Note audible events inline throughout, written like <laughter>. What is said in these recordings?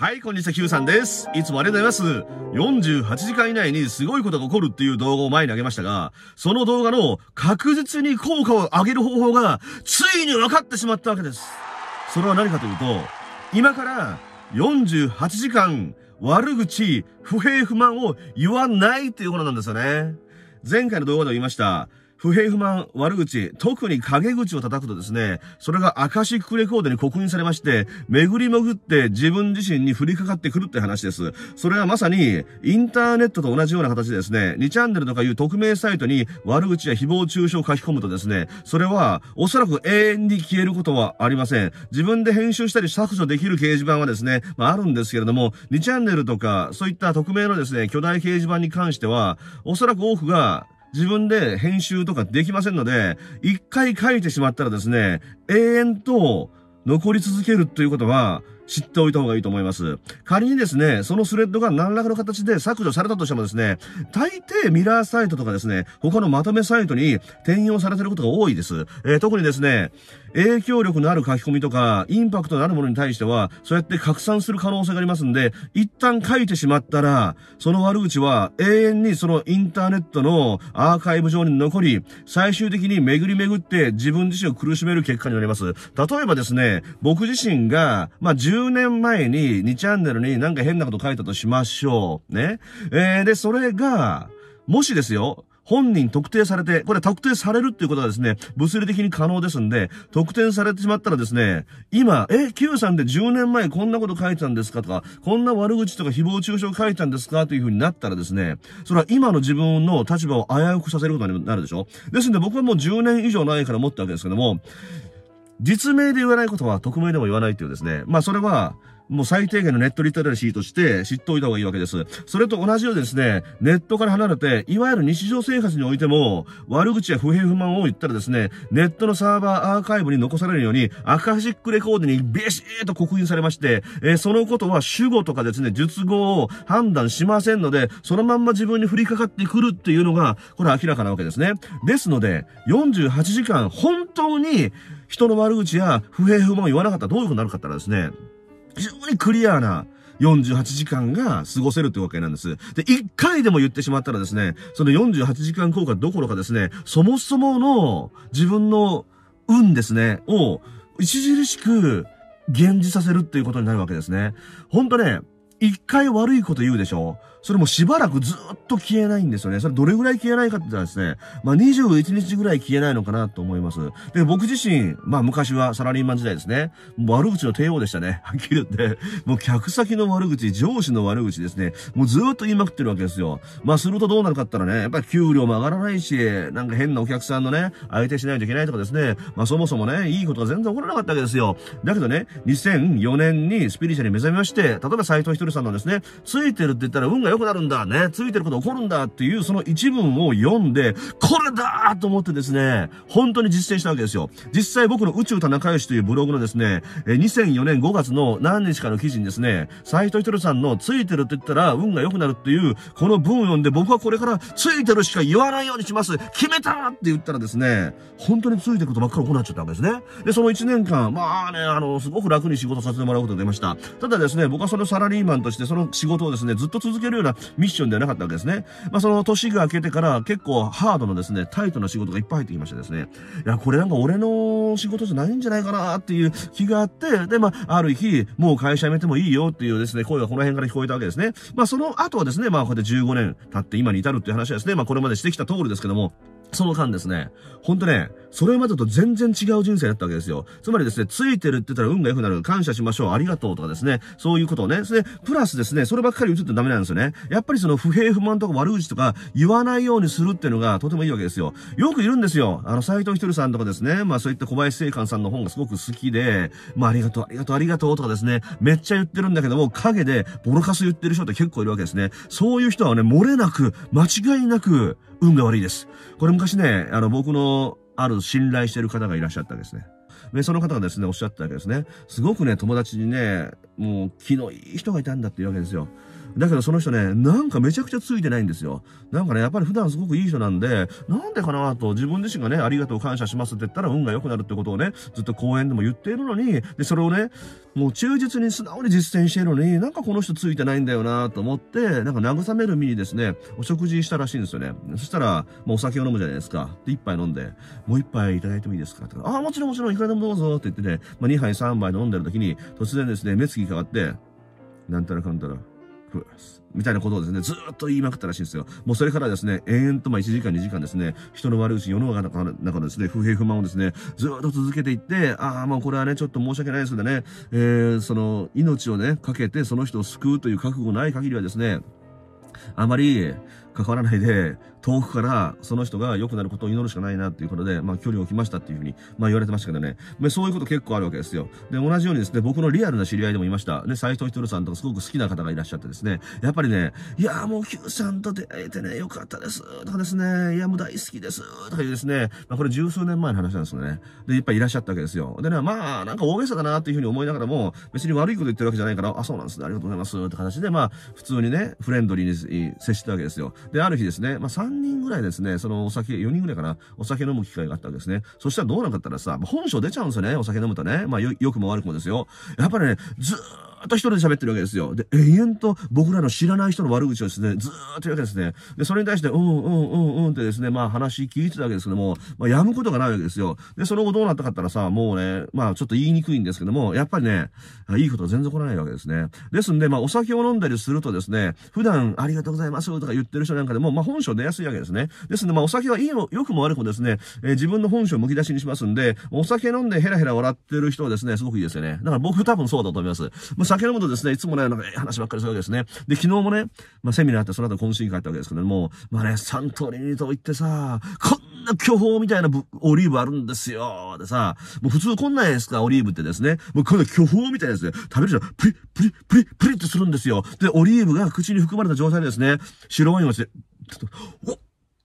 はい、こんにちは、Q さんです。いつもありがとうございます。48時間以内にすごいことが起こるっていう動画を前に上げましたが、その動画の確実に効果を上げる方法が、ついに分かってしまったわけです。それは何かというと、今から48時間、悪口、不平不満を言わないっていうことなんですよね。前回の動画でも言いました。不平不満、悪口、特に陰口を叩くとですね、それがアカシックレコードに刻印されまして、巡り巡って自分自身に降りかかってくるって話です。それはまさに、インターネットと同じような形でですね、2チャンネルとかいう匿名サイトに悪口や誹謗中傷を書き込むとですね、それは、おそらく永遠に消えることはありません。自分で編集したり削除できる掲示板はですね、まあ、あるんですけれども、2チャンネルとか、そういった匿名のですね、巨大掲示板に関しては、おそらく多くが、自分で編集とかできませんので、一回書いてしまったらですね、永遠と残り続けるということは、知っておいた方がいいと思います。仮にですね、そのスレッドが何らかの形で削除されたとしてもですね、大抵ミラーサイトとかですね、他のまとめサイトに転用されてることが多いです。えー、特にですね、影響力のある書き込みとか、インパクトのあるものに対しては、そうやって拡散する可能性がありますんで、一旦書いてしまったら、その悪口は永遠にそのインターネットのアーカイブ上に残り、最終的に巡り巡って自分自身を苦しめる結果になります。例えばですね、僕自身が、まあ、10年前に2チャンネルになんか変なこと書いたとしましょう。ね。えー、で、それが、もしですよ、本人特定されて、これ特定されるっていうことはですね、物理的に可能ですんで、特定されてしまったらですね、今、え、Q さんで10年前こんなこと書いてたんですかとか、こんな悪口とか誹謗中傷書いたんですかというふうになったらですね、それは今の自分の立場を危うくさせることになるでしょですんで僕はもう10年以上ないから持ったわけですけども、実名で言わないことは匿名でも言わないっていうですね、まあそれは、もう最低限のネットリテラシーとして知っておいた方がいいわけです。それと同じようにですね、ネットから離れて、いわゆる日常生活においても、悪口や不平不満を言ったらですね、ネットのサーバーアーカイブに残されるように、アカシックレコードにビシーと刻印されまして、えー、そのことは主語とかですね、述語を判断しませんので、そのまんま自分に降りかかってくるっていうのが、これ明らかなわけですね。ですので、48時間本当に人の悪口や不平不満を言わなかったらどういうふうになるかったらですね、非常にクリアな48時間が過ごせるというわけなんです。で、1回でも言ってしまったらですね、その48時間効果どころかですね、そもそもの自分の運ですね、を著しく現実させるっていうことになるわけですね。ほんとね、一回悪いこと言うでしょそれもしばらくずっと消えないんですよね。それどれぐらい消えないかって言ったらですね、まあ21日ぐらい消えないのかなと思います。で、僕自身、まあ昔はサラリーマン時代ですね、悪口の帝王でしたね。<laughs> はっきり言って、もう客先の悪口、上司の悪口ですね、もうずっと言いまくってるわけですよ。まあするとどうなるかったらね、やっぱり給料も上がらないし、なんか変なお客さんのね、相手しないといけないとかですね、まあそもそもね、いいことが全然起こらなかったわけですよ。だけどね、2004年にスピリチュアに目覚めまして、例えば斎藤ひとりさんのですね、ついてるって言ったら運がが良くなるんだ、ね、ついてること起こるんだっていうその一文を読んで、これだと思ってですね、本当に実践したわけですよ。実際僕の宇宙田中良というブログのですね、2004年5月の何日かの記事にですね、斎藤一とさんのついてるって言ったら運が良くなるっていう、この文を読んで僕はこれからついてるしか言わないようにします。決めたって言ったらですね、本当についてることばっかり行っちゃったわけですね。で、その1年間、まあね、あの、すごく楽に仕事させてもらうことが出ました。ただですね、僕はそのサラリーマンとしてその仕事をですね、ずっと続けるようなミッションではなかったわけですね。まあ、その年が明けてから結構ハードのですね、タイトな仕事がいっぱい入ってきましてですね、いや、これなんか俺の仕事じゃないんじゃないかなっていう気があって、で、まあ、ある日、もう会社辞めてもいいよっていうですね、声がこの辺から聞こえたわけですね。まあ、その後はですね、まあ、こうやって15年経って今に至るっていう話はですね、まあ、これまでしてきた通りですけども、その間ですね、ほんとね、それまでと全然違う人生だったわけですよ。つまりですね、ついてるって言ったら運が良くなる、感謝しましょう、ありがとうとかですね、そういうことをね、それプラスですね、そればっかり言ってダメなんですよね。やっぱりその不平不満とか悪口とか言わないようにするっていうのがとてもいいわけですよ。よくいるんですよ。あの、斎藤ひとりさんとかですね、まあそういった小林聖寛さんの本がすごく好きで、まあありがとう、ありがとう、ありがとうとかですね、めっちゃ言ってるんだけども、影でボロカス言ってる人って結構いるわけですね。そういう人はね、漏れなく、間違いなく、運が悪いです。これ昔ね、あの、僕のある信頼してる方がいらっしゃったわですね。で、その方がですね、おっしゃってたわけですね。すごくね、友達にね、もう気のいい人がいたんだっていうわけですよ。だけどその人ね、なんかめちゃくちゃついてないんですよ。なんかね、やっぱり普段すごくいい人なんで、なんでかなと自分自身がね、ありがとう感謝しますって言ったら運が良くなるってことをね、ずっと講演でも言っているのに、で、それをね、もう忠実に素直に実践しているのに、なんかこの人ついてないんだよなと思って、なんか慰める身にですね、お食事したらしいんですよね。そしたら、もうお酒を飲むじゃないですか。で、一杯飲んで、もう一杯いただいてもいいですかとか、ああ、もちろんもちろんいくらでもどうぞって言ってね、まあ、2杯3杯飲んでる時に、突然ですね、目つきがあって、なんたらかんたら、みたいなことをですね、ずっと言いまくったらしいんですよ。もうそれからですね、延々とまあ1時間2時間ですね、人の悪口、世の中の中のですね、不平不満をですね、ずっと続けていって、ああ、もうこれはね、ちょっと申し訳ないですけでね、えー、その、命をね、かけてその人を救うという覚悟ない限りはですね、あまり関わらないで、遠くからその人が良くなることを祈るしかないなっていうことで、まあ、距離を置きましたっていうふうに、まあ、言われてましたけどね。まあそういうこと結構あるわけですよ。で、同じようにですね、僕のリアルな知り合いでもいました。ね、斎藤ひとるさんとかすごく好きな方がいらっしゃってですね、やっぱりね、いやもう Q さんと出会えてね、良かったです、とかですね、いやもう大好きです、とかいうですね、まあ、これ十数年前の話なんですよね。で、いっぱいいらっしゃったわけですよ。でね、まあ、なんか大げさだなっていうふうに思いながらも、別に悪いこと言ってるわけじゃないから、あ、そうなんですね、ありがとうございます、って形で、まあ、普通にね、フレンドリーに接してたわけですよ。で、ある日ですね、まあ、人ぐらいですね、そのお酒、4人ぐらいかな、お酒飲む機会があったわけですね。そしたらどうなんかったらさ、本性出ちゃうんですよね、お酒飲むとね。まあよ、良くも悪くもですよ。やっぱりね、ずーっと一人で喋ってるわけですよ。で、永遠と僕らの知らない人の悪口をですね、ずーっと言うわけですね。で、それに対して、うんうんうんうんってですね、まあ話聞いてたわけですけども、まあやむことがないわけですよ。で、その後どうなったかったらさ、もうね、まあちょっと言いにくいんですけども、やっぱりね、いいこと全然来ないわけですね。ですんで、まあお酒を飲んだりするとですね、普段ありがとうございますとか言ってる人なんかでも、まあ本性出やすいわけですね。ですんで、まあお酒はいいも、良くも悪くもですね、えー、自分の本性をむき出しにしますんで、お酒飲んでヘラヘラ笑ってる人はですね、すごくいいですよね。だから僕多分そうだと思います。まあ酒飲むとですね、いつもね、なんか話ばっかりするわけですね。で、昨日もね、まあ、セミナーあって、その後懇親会あったわけですけども、まあね、サントリーと言ってさ、こんな巨峰みたいなオリーブあるんですよ、でさ、もう普通こんなんですか、オリーブってですね、もうこんな巨峰みたいなやつで、食べるじゃん、プリップリップリップリってするんですよ。で、オリーブが口に含まれた状態でですね、白ワインをして、ちょっと、おっ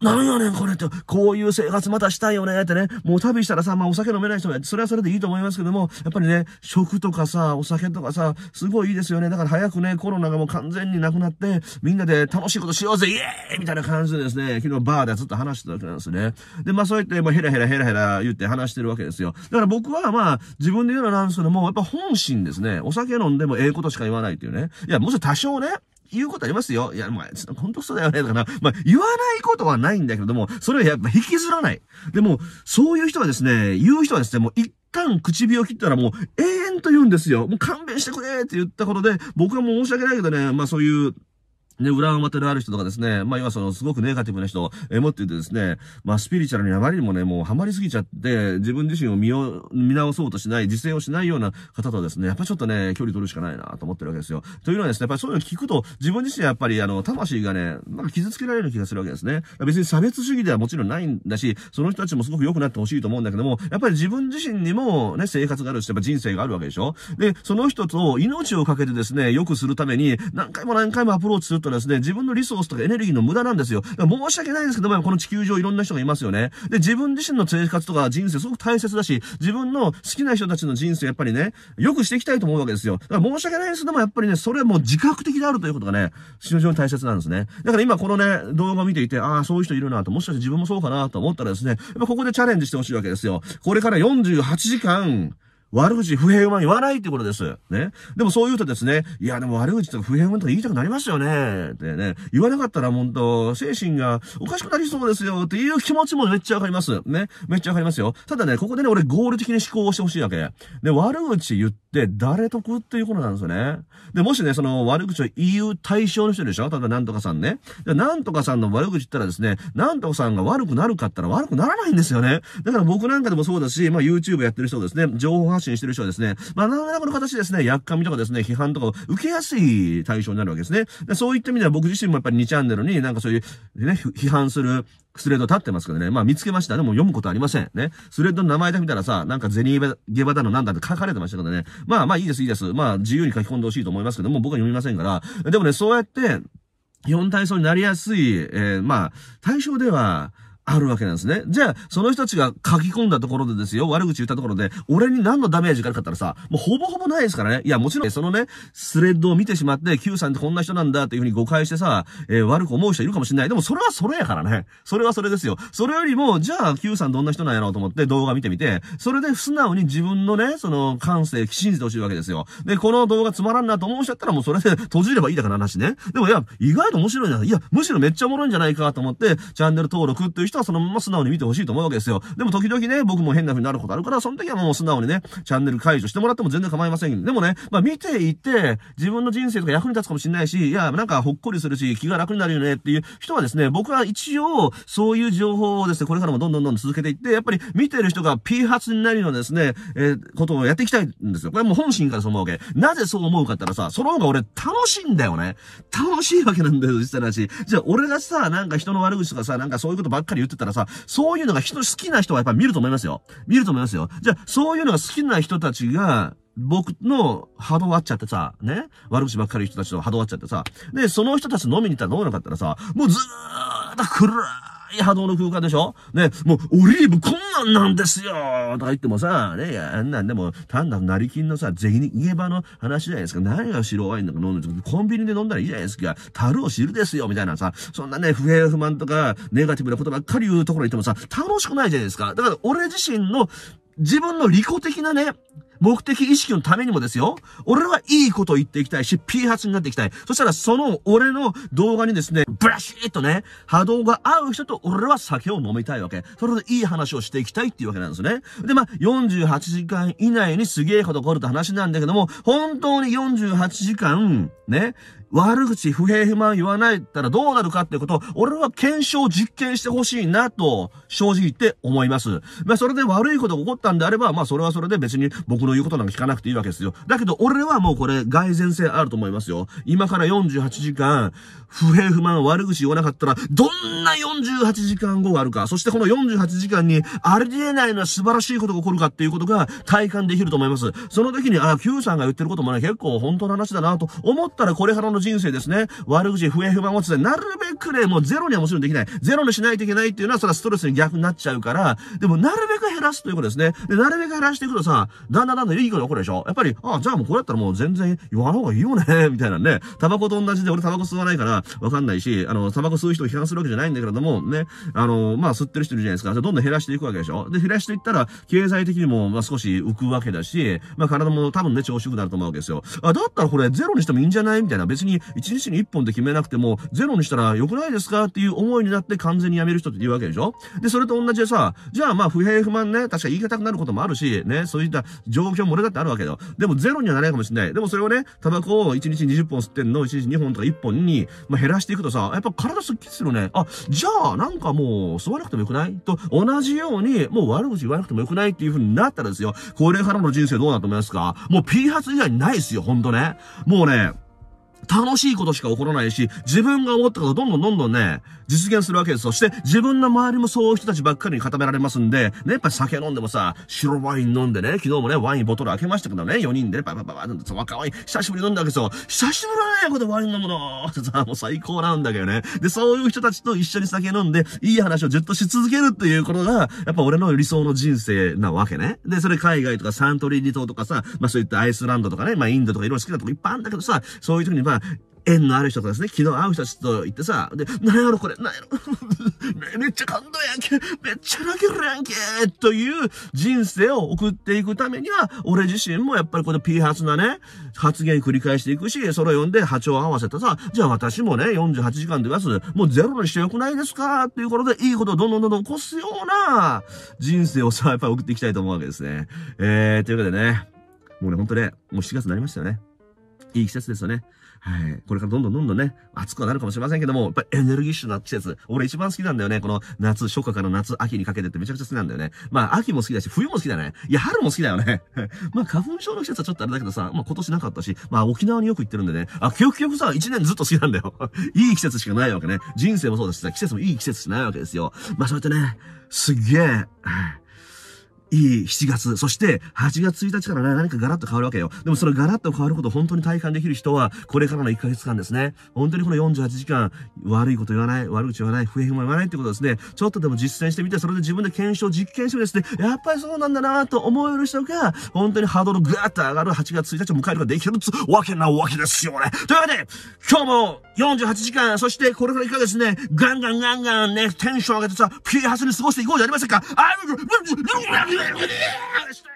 なんやねん、これって。こういう生活またしたいよね、ってね。もう旅したらさ、まあお酒飲めない人も、それはそれでいいと思いますけども、やっぱりね、食とかさ、お酒とかさ、すごいいいですよね。だから早くね、コロナがもう完全になくなって、みんなで楽しいことしようぜ、イエーイみたいな感じでですね、昨日バーでずっと話してたわけなんですね。で、まあそうやって、まあヘラヘラヘラヘラ言って話してるわけですよ。だから僕はまあ、自分で言うのはなんですけども、やっぱ本心ですね。お酒飲んでもええことしか言わないっていうね。いや、もし多少ね、言うことありますよ。いや、まあ、本当そうだよね、とかな。まあ、言わないことはないんだけども、それはやっぱ引きずらない。でも、そういう人はですね、言う人はですね、もう一旦唇を切ったらもう永遠と言うんですよ。もう勘弁してくれって言ったことで、僕はもう申し訳ないけどね、まあそういう、で、裏表のある人とかですね、まあ、要はその、すごくネガティブな人、え持もっててですね、まあ、スピリチュアルにあまりにもね、もうハマりすぎちゃって、自分自身を見よ、見直そうとしない、自制をしないような方とですね、やっぱちょっとね、距離取るしかないなと思ってるわけですよ。というのはですね、やっぱりそういうの聞くと、自分自身やっぱり、あの、魂がね、なんか傷つけられる気がするわけですね。別に差別主義ではもちろんないんだし、その人たちもすごく良くなってほしいと思うんだけども、やっぱり自分自身にもね、生活があるし、やっぱ人生があるわけでしょで、その人と命をかけてですね、良くするために、何回も何回もアプローチするとですね、自分のリソースとかエネルギーの無駄なんですよ。申し訳ないんですけども、この地球上いろんな人がいますよね。で、自分自身の生活とか人生すごく大切だし、自分の好きな人たちの人生やっぱりね、良くしていきたいと思うわけですよ。だから申し訳ないんですけども、やっぱりね、それはもう自覚的であるということがね、非常に大切なんですね。だから今このね、動画を見ていて、ああ、そういう人いるなと、もしかして自分もそうかなと思ったらですね、ここでチャレンジしてほしいわけですよ。これから48時間、悪口、不平不満言わないってことです。ね。でもそう言うとですね、いや、でも悪口とか不平不満とか言いたくなりますよね。ってね、言わなかったら本当精神がおかしくなりそうですよっていう気持ちもめっちゃわかります。ね。めっちゃわかりますよ。ただね、ここでね、俺合理的に思考をしてほしいわけ。で、悪口言って、で、誰得っていうことなんですよね。で、もしね、その悪口を言う対象の人でしょ例えばなんとかさんね。なんとかさんの悪口言ったらですね、なんとかさんが悪くなるかったら悪くならないんですよね。だから僕なんかでもそうだし、まあ YouTube やってる人ですね、情報発信してる人はですね、まあ何らかの形ですね、やっかみとかですね、批判とかを受けやすい対象になるわけですね。でそういった意味では僕自身もやっぱり2チャンネルになんかそういう、ね、批判するスレッド立ってますけどね。まあ見つけましたね。もう読むことありません。ね。スレッドの名前だけ見たらさ、なんかゼニーゲバだのなんだって書かれてましたからね。まあまあいいです、いいです。まあ自由に書き込んでほしいと思いますけども、僕は読みませんから。でもね、そうやって、4体操になりやすい、えー、まあ、対象では、あるわけなんですね。じゃあ、その人たちが書き込んだところでですよ、悪口言ったところで、俺に何のダメージがあるかったらさ、もうほぼほぼないですからね。いや、もちろん、そのね、スレッドを見てしまって、Q さんってこんな人なんだっていうふうに誤解してさ、えー、悪く思う人いるかもしれない。でも、それはそれやからね。それはそれですよ。それよりも、じゃあ、Q さんどんな人なんやろうと思って動画見てみて、それで素直に自分のね、その感性、信じてほしいわけですよ。で、この動画つまらんなと思う人だったら、もうそれで閉じればいいだから話ね。でも、いや、意外と面白いじゃない。いや、むしろめっちゃおもろいんじゃないかと思って、チャンネル登録っていう人人はそのまま素直に見てほしいと思うわけですよ。でも時々ね、僕も変な風になることあるから、その時はもう素直にね、チャンネル解除してもらっても全然構いませんでもね、まあ見ていて、自分の人生とか役に立つかもしれないし、いや、なんかほっこりするし、気が楽になるよねっていう人はですね、僕は一応、そういう情報をですね、これからもどんどんどんどん続けていって、やっぱり見てる人が P 発になるようなですね、えー、ことをやっていきたいんですよ。これもう本心からそう思うわけ。なぜそう思うかったらさ、その方が俺楽しいんだよね。楽しいわけなんだよ、実際なし。じゃあ俺がさ、なんか人の悪口とかさ、なんかそういうことばっかり言ってたらさ、そういうのが人、好きな人はやっぱ見ると思いますよ。見ると思いますよ。じゃあ、そういうのが好きな人たちが、僕の波動あっちゃってさ、ね悪口ばっかり人たちの波動あっちゃってさ、で、その人たち飲みに行ったらどうなかったらさ、もうずーっと暗い波動の空間でしょね、もう、オリーブこんなんなんですよとか言ってもさ、ね、あんなんでも、単なる成金のさ、銭言えばの話じゃないですか。何が白ワインなんか飲んでるコンビニで飲んだらいいじゃないですか。樽を知るですよみたいなさ、そんなね、不平不満とか、ネガティブなことばっかり言うところに行ってもさ、楽しくないじゃないですか。だから、俺自身の、自分の利己的なね、目的意識のためにもですよ、俺はいいことを言っていきたいし、P 発になっていきたい。そしたら、その俺の動画にですね、ブラシッとね、波動が合う人と俺は酒を飲みたいわけ。それでいい話をしていきたいっていうわけなんですね。で、まあ、48時間以内にすげえこと起こるって話なんだけども、本当に48時間、ね、悪口、不平不満言わないったらどうなるかってことを、俺は検証、実験してほしいなと、正直言って思います。まあ、それで悪いことが起こったんであれば、まあ、それはそれで別に僕の言うことなんか聞かなくていいわけですよ。だけど、俺はもうこれ、外然性あると思いますよ。今から48時間、不平不満、悪口言わなかったら、どんな48時間後があるか、そしてこの48時間に、ありえないなは素晴らしいことが起こるかっていうことが体感できると思います。その時に、あ、Q さんが言ってることもね、結構本当の話だなと思ったら、これからの人生ですね、悪口、不平不満をつで、なるべくね、もうゼロにはもちろんできない。ゼロにしないといけないっていうのは、それはストレスに逆になっちゃうから、でもなるべく減らすということですね。で、なるべく減らしていくとさ、だんだんだんだんいいこと起こるでしょやっぱり、あじゃあもうこれだったらもう全然言わない方がいいよね、<laughs> みたいなね。タバコと同じで、俺タバコ吸わないから、わかんないし、あの、タバコ吸う人を批判するわけじゃないんだけれども、ね、あの、まあ、吸ってる人いるじゃないですか。どんどん減らしていくわけでしょで、減らしていったら、経済的にも、まあ、少し浮くわけだし、まあ、体も多分ね、調子良くなると思うわけですよ。あ、だったらこれゼロにしてもいいんじゃないみたいな。別にに1日に1本で決めなくても、ゼロにしたら良くないですかっていう思いになって完全に辞める人って言うわけでしょで、それと同じでさ、じゃあまあ不平不満ね、確か言いたくなることもあるし、ね、そういった状況も俺だってあるわけよ。でもゼロにはならないかもしれない。でもそれをね、タバコを1日20本吸ってんの1日2本とか1本に、まあ、減らしていくとさ、やっぱ体すっきりするね。あ、じゃあなんかもう吸わなくてもよくないと同じように、もう悪口言わなくてもよくないっていう風になったらですよ、これからの人生どうなと思いますかもう P 発以外ないですよ、ほんとね。もうね、楽しいことしか起こらないし、自分が思ったことどんどんどんどんね、実現するわけです。そして自分の周りもそういう人たちばっかりに固められますんで、ね、やっぱ酒飲んでもさ、白ワイン飲んでね、昨日もね、ワインボトル開けましたけどね、4人でね、バババババって若ワイ久しぶり飲んだわけですよ。久しぶりだね、これワイン飲むのって <laughs> さ、もう最高なんだけどね。で、そういう人たちと一緒に酒飲んで、いい話をずっとし続けるっていうことが、やっぱ俺の理想の人生なわけね。で、それ海外とかサントリーニ島とかさ、まあそういったアイスランドとかね、まあインドとかいろいろ好きなとこいっぱいあるんだけどさ、そういう時にまあ縁のある人とですね、昨日会う人たちと言ってさ、で、なんやろこれ、なんやろ <laughs> めっちゃ感動やんけめっちゃ泣けるやんけという人生を送っていくためには、俺自身もやっぱりこの P 発なね、発言繰り返していくし、それを読んで波長を合わせたさ、じゃあ私もね、48時間で出す、もうゼロにしてよくないですかっていうことで、いいことをどんどんどんどん起こすような人生をさ、やっぱり送っていきたいと思うわけですね。えー、というわけでね、もうね、ほんとね、もう7月になりましたよね。いい季節ですよね。はい。これからどんどんどんどんね、暑くはなるかもしれませんけども、やっぱエネルギッシュな季節。俺一番好きなんだよね。この夏、初夏から夏、秋にかけてってめちゃくちゃ好きなんだよね。まあ、秋も好きだし、冬も好きだね。いや、春も好きだよね。<laughs> まあ、花粉症の季節はちょっとあれだけどさ、まあ今年なかったし、まあ沖縄によく行ってるんでね。あ、結局さ、一年ずっと好きなんだよ。<laughs> いい季節しかないわけね。人生もそうだしさ、季節もいい季節しないわけですよ。まあそうやってね、すげえ、いい7月、そして8月1日から何かガラッと変わるわけよ。でもそのガラッと変わること本当に体感できる人は、これからの1ヶ月間ですね。本当にこの48時間、悪いこと言わない、悪口言わない、不平も言わないってことですね。ちょっとでも実践してみて、それで自分で検証、実験してですね、やっぱりそうなんだなと思える人が、本当にハードルぐーっと上がる8月1日を迎えることができるわけなわけですよね。というわけで、今日も48時間、そしてこれから1ヶ月ね、ガンガンガンガンね、テンション上げてさ、ピーハスに過ごしていこうじゃありませんか。あ Alistair.